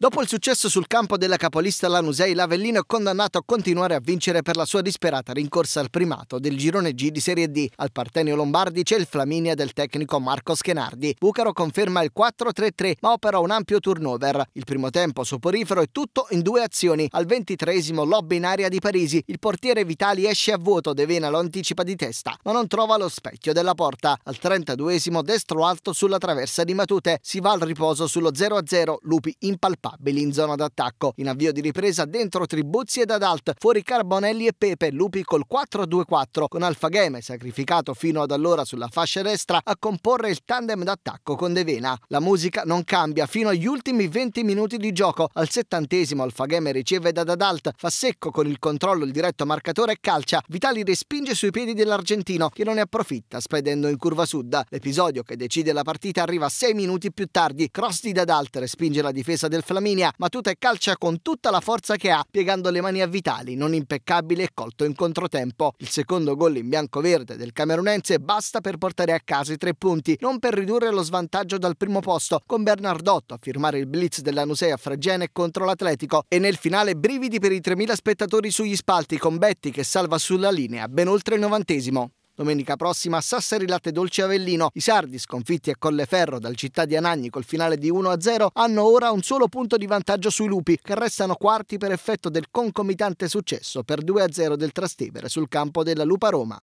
Dopo il successo sul campo della capolista Lanusei, l'Avellino è condannato a continuare a vincere per la sua disperata rincorsa al primato del girone G di Serie D. Al Partenio Lombardi c'è il Flaminia del tecnico Marco Schenardi. Bucaro conferma il 4-3-3, ma opera un ampio turnover. Il primo tempo soporifero è tutto in due azioni. Al ventitresimo lobby in area di Parisi. Il portiere Vitali esce a vuoto, De Vena lo anticipa di testa, ma non trova lo specchio della porta. Al 32 destro alto sulla traversa di Matute. Si va al riposo sullo 0-0, Lupi impalpato instoppabili in zona d'attacco. In avvio di ripresa dentro Tribuzzi ed Adalt, fuori Carbonelli e Pepe, Lupi col 4-2-4 con Alfagheme sacrificato fino ad allora sulla fascia destra a comporre il tandem d'attacco con De Vena. La musica non cambia fino agli ultimi 20 minuti di gioco. Al settantesimo Alfagheme riceve da Dadalt, fa secco con il controllo il diretto marcatore e calcia. Vitali respinge sui piedi dell'argentino che non ne approfitta spedendo in curva sud. L'episodio che decide la partita arriva 6 minuti più tardi. Cross di Dadalt respinge la difesa del Flamengo Flaminia, ma Tuta calcia con tutta la forza che ha, piegando le mani a Vitali, non impeccabile e colto in controtempo. Il secondo gol in bianco-verde del camerunense basta per portare a casa i tre punti, non per ridurre lo svantaggio dal primo posto, con Bernardotto a firmare il blitz della Nusea Fregene contro l'Atletico e nel finale brividi per i 3.000 spettatori sugli spalti con Betti che salva sulla linea ben oltre il novantesimo. Domenica prossima Sassari Latte Dolce Avellino. I sardi, sconfitti a Colleferro dal città di Anagni col finale di 1-0, hanno ora un solo punto di vantaggio sui lupi, che restano quarti per effetto del concomitante successo per 2-0 del Trastevere sul campo della Lupa Roma.